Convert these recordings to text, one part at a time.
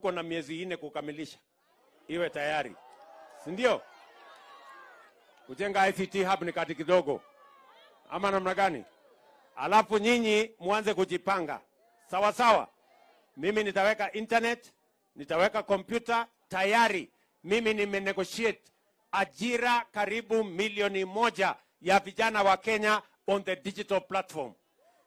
Uko na miezi ine kukamilisha, iwe tayari, si ndio? Kujenga ICT hub ni kati kidogo, ama namna gani? Alafu nyinyi muanze kujipanga sawa sawa. Mimi nitaweka internet, nitaweka kompyuta tayari. Mimi nimenegotiate ajira karibu milioni moja ya vijana wa Kenya on the digital platform.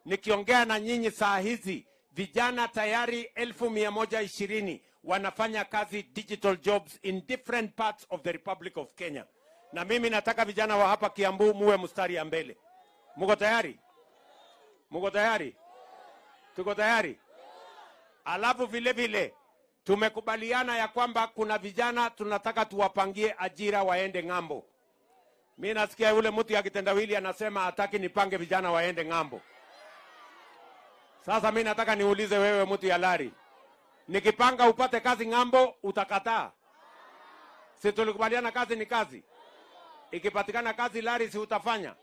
Nikiongea na nyinyi saa hizi vijana tayari elfu mia moja ishirini wanafanya kazi digital jobs in different parts of the Republic of Kenya, na mimi nataka vijana wa hapa Kiambu muwe mstari ya mbele. Muko tayari? Muko tayari? Tuko tayari? Alafu vile vile tumekubaliana ya kwamba kuna vijana tunataka tuwapangie ajira waende ng'ambo. Mi nasikia yule mtu ya kitendawili anasema hataki nipange vijana waende ng'ambo. Sasa mi nataka niulize wewe, mtu ya lari, nikipanga upate kazi ng'ambo, utakataa? Si tulikubaliana kazi ni kazi. Ikipatikana kazi Lari, si utafanya?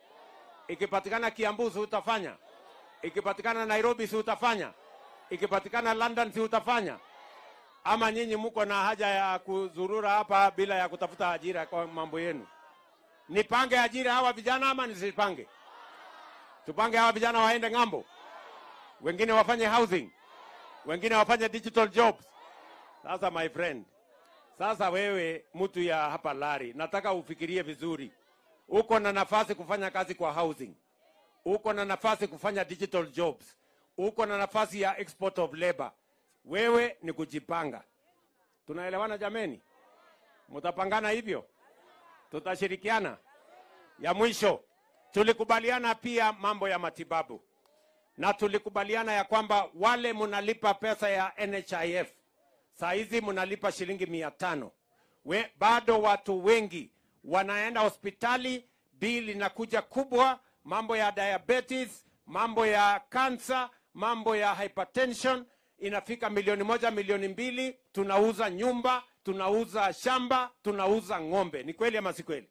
Ikipatikana Kiambu, si utafanya? Ikipatikana Nairobi, si utafanya? Ikipatikana London, si utafanya? Ama nyinyi mko na haja ya kuzurura hapa bila ya kutafuta ajira kwa mambo yenu? Nipange ajira hawa vijana ama nisipange? Tupange hawa vijana waende ng'ambo? wengine wafanye housing, wengine wafanye digital jobs. Sasa my friend, sasa wewe mtu ya hapa Lari, nataka ufikirie vizuri. Uko na nafasi kufanya kazi kwa housing, uko na nafasi kufanya digital jobs, uko na nafasi ya export of labor. Wewe ni kujipanga. Tunaelewana jameni? mutapangana hivyo, tutashirikiana. Ya mwisho tulikubaliana pia mambo ya matibabu na tulikubaliana ya kwamba wale mnalipa pesa ya NHIF saa hizi mnalipa shilingi mia tano. We, bado watu wengi wanaenda hospitali, bili inakuja kubwa, mambo ya diabetes, mambo ya kansa, mambo ya hypertension inafika milioni moja, milioni mbili. Tunauza nyumba, tunauza shamba, tunauza ng'ombe. Ni kweli ama si kweli?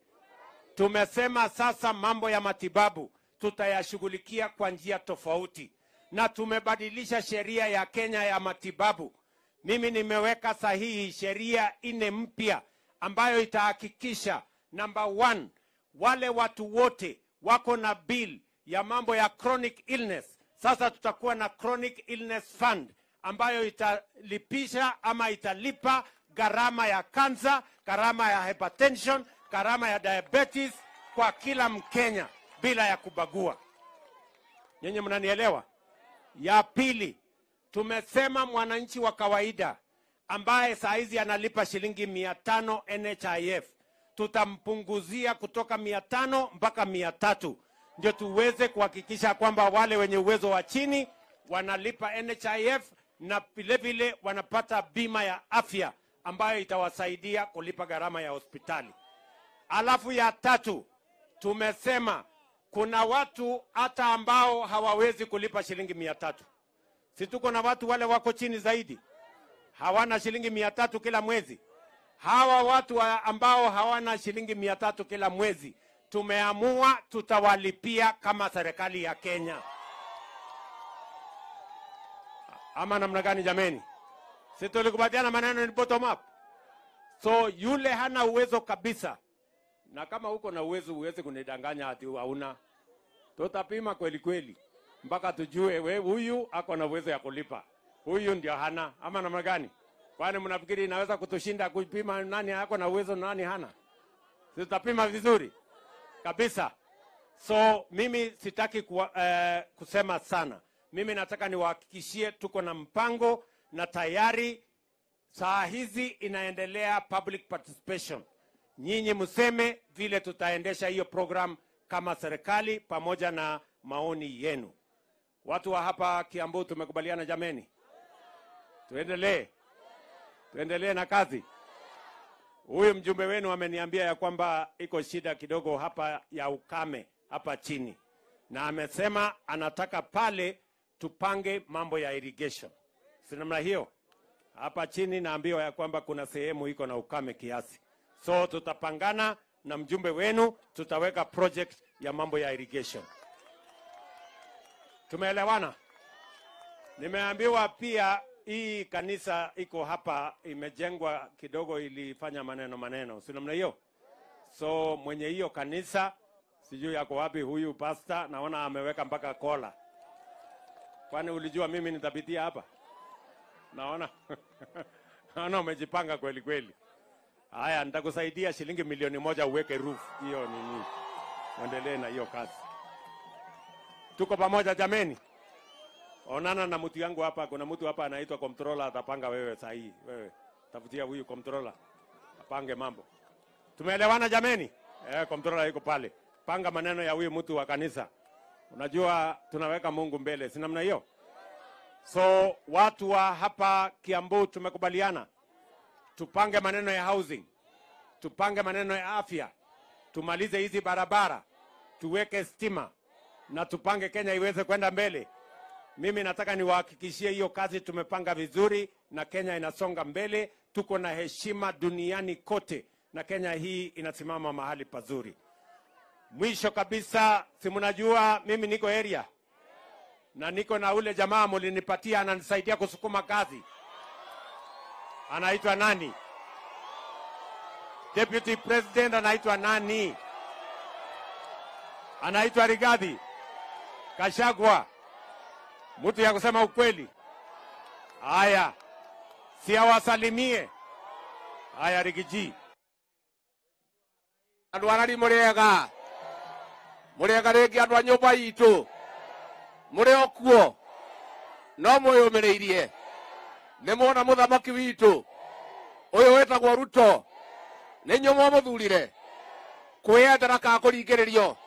Tumesema sasa mambo ya matibabu tutayashughulikia kwa njia tofauti, na tumebadilisha sheria ya Kenya ya matibabu. Mimi nimeweka sahihi sheria ine mpya ambayo itahakikisha number one, wale watu wote wako na bill ya mambo ya chronic illness. Sasa tutakuwa na chronic illness fund ambayo italipisha ama italipa gharama ya kansa, gharama ya hypertension, gharama ya diabetes kwa kila Mkenya bila ya kubagua. Nyinyi mnanielewa? Ya pili, tumesema mwananchi wa kawaida ambaye saa hizi analipa shilingi mia tano NHIF tutampunguzia kutoka mia tano mpaka mia tatu ndio tuweze kuhakikisha kwamba wale wenye uwezo wa chini wanalipa NHIF na vilevile wanapata bima ya afya ambayo itawasaidia kulipa gharama ya hospitali. Alafu ya tatu tumesema kuna watu hata ambao hawawezi kulipa shilingi mia tatu. Si tuko na watu wale wako chini zaidi, hawana shilingi mia tatu kila mwezi. Hawa watu ambao hawana shilingi mia tatu kila mwezi, tumeamua tutawalipia kama serikali ya Kenya. Ama namna gani jameni? Si tulikubaliana maneno ni bottom up? So yule hana uwezo kabisa na kama uko na uwezo uweze kunidanganya ati hauna. Tutapima kweli kweli mpaka tujue we huyu ako na uwezo ya kulipa, huyu ndio hana, ama namna gani? Kwani mnafikiri inaweza kutushinda kupima nani ako na uwezo nani hana? Tutapima vizuri kabisa. So mimi sitaki kuwa, eh, kusema sana. Mimi nataka niwahakikishie tuko na mpango na tayari saa hizi inaendelea public participation nyinyi mseme vile tutaendesha hiyo program kama serikali, pamoja na maoni yenu. Watu wa hapa Kiambu tumekubaliana jameni, tuendelee, tuendelee na kazi. Huyu mjumbe wenu ameniambia ya kwamba iko shida kidogo hapa ya ukame hapa chini, na amesema anataka pale tupange mambo ya irrigation, si namna hiyo? Hapa chini naambiwa ya kwamba kuna sehemu iko na ukame kiasi. So tutapangana na mjumbe wenu, tutaweka project ya mambo ya irrigation. Tumeelewana? Nimeambiwa pia hii kanisa iko hapa, imejengwa kidogo, ilifanya maneno maneno, si namna hiyo? So mwenye hiyo kanisa sijui yako wapi huyu pasta, naona ameweka mpaka kola. Kwani ulijua mimi nitapitia hapa? Naona naona umejipanga kweli kweli. Haya, nitakusaidia shilingi milioni moja uweke roof hiyo nini, uendelee na hiyo kazi. Tuko pamoja jameni, onana na mtu yangu hapa. Kuna mtu hapa anaitwa controller, atapanga wewe hii. Wewe tafutia huyu controller apange mambo. Tumeelewana jameni? Eh, controller yuko pale, panga maneno ya huyu mtu wa kanisa. Unajua tunaweka Mungu mbele, si namna hiyo? So watu wa hapa Kiambu tumekubaliana tupange maneno ya housing, tupange maneno ya afya, tumalize hizi barabara, tuweke stima na tupange Kenya iweze kwenda mbele. Mimi nataka niwahakikishie hiyo kazi tumepanga vizuri, na Kenya inasonga mbele. Tuko na heshima duniani kote, na Kenya hii inasimama mahali pazuri. Mwisho kabisa, si mnajua mimi niko area na niko na ule jamaa mulinipatia, ananisaidia kusukuma kazi anaitwa nani? Deputy President anaitwa nani? Anaitwa Rigathi Kashagwa, mtu ya kusema ukweli. Haya, awasalimie. Haya, Rigiji andu arari murega murega ringi andu a nyumba itu muri okuo no mwiyumiriirie nä mwona må thamaki witå å yå wä tagwo ruto nä inyuä mwa må thurire kwä endera kana kå ringä rä rio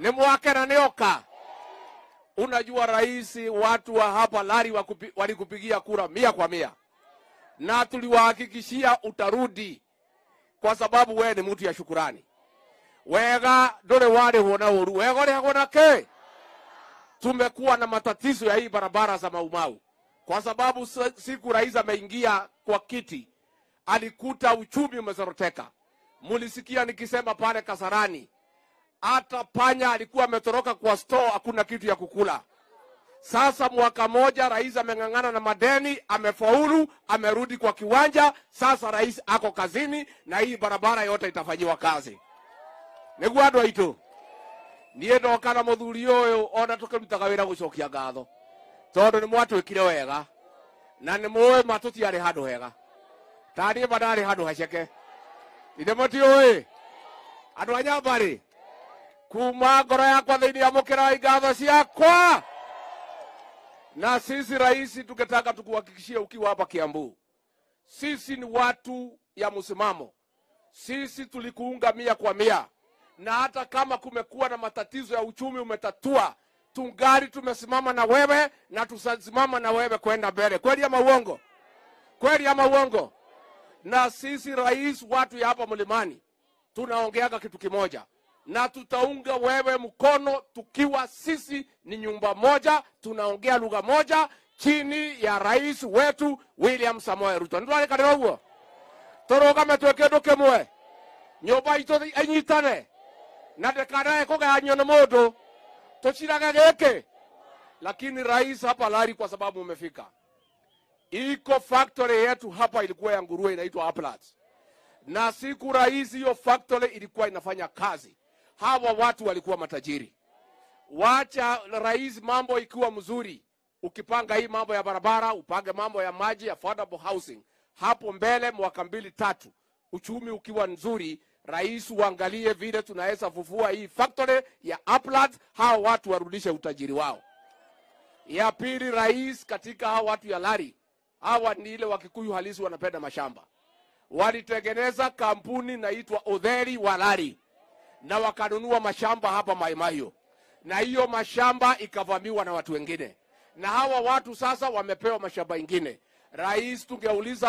nä mwakena nä oka unajua raisi watu wa hapa Lari wakupi, walikupigia kura mia kwa mia na tuliwahakikishia utarudi, kwa sababu we ni mutu ya shukurani. Wega ndũrĩ warĩhwo na uru wega ũrĩhagwo na ke Tumekuwa na matatizo ya hii barabara za Maumau, kwa sababu siku rais ameingia kwa kiti alikuta uchumi umezoroteka. Mulisikia nikisema pale Kasarani, hata panya alikuwa ametoroka kwa store, hakuna kitu ya kukula. Sasa mwaka moja rais ameng'ang'ana na madeni, amefaulu, amerudi kwa kiwanja. Sasa rais ako kazini, na hii barabara yote itafanyiwa kazi. niguo andu aitu nie ndoka na muthuri uyu ona tukirutaga wira gucokia ngatho tondu ni mwatwikire wega na ni muwe matutiari handu hega tani badari handu haceke ithe mutiuwi andu a nyambari kuma ngoro yakwa thiini ya mukira igatho ciakwa na sisi raisi tungetaka tukuhakikishie ukiwa hapa Kiambu, sisi ni watu ya musimamo Sisi tulikuunga mia kwa mia, na hata kama kumekuwa na matatizo ya uchumi umetatua tungali tumesimama na wewe na tutasimama na wewe kwenda mbele. Kweli ama uongo? Kweli ama uongo? Na sisi rais, watu ya hapa mlimani tunaongeaga kitu kimoja, na tutaunga wewe mkono tukiwa sisi ni nyumba moja, tunaongea lugha moja chini ya rais wetu William Samoei Ruto. Nitwari karä guo tårågame twä kä ndå kä mwe nyå na ndä kanae kå gayanyio nä tochiragageke lakini rais hapa lari kwa sababu umefika. Iko factory yetu hapa ilikuwa ya nguruwe inaitwa Aplat, na siku rais hiyo factory ilikuwa inafanya kazi, hawa watu walikuwa matajiri. Wacha rais mambo ikiwa mzuri, ukipanga hii mambo ya barabara, upange mambo ya maji, affordable housing, hapo mbele mwaka mbili tatu, uchumi ukiwa nzuri rais uangalie vile tunaweza fufua hii factory ya uplands, hao watu warudishe utajiri wao. Ya pili, rais katika hao watu ya Lari, hawa ni ile Wakikuyu halisi wanapenda mashamba, walitengeneza kampuni naitwa Odheri wa Lari na wakanunua mashamba hapa Maimayo, na hiyo mashamba ikavamiwa na watu wengine, na hawa watu sasa wamepewa mashamba ingine. Rais, tungeuliza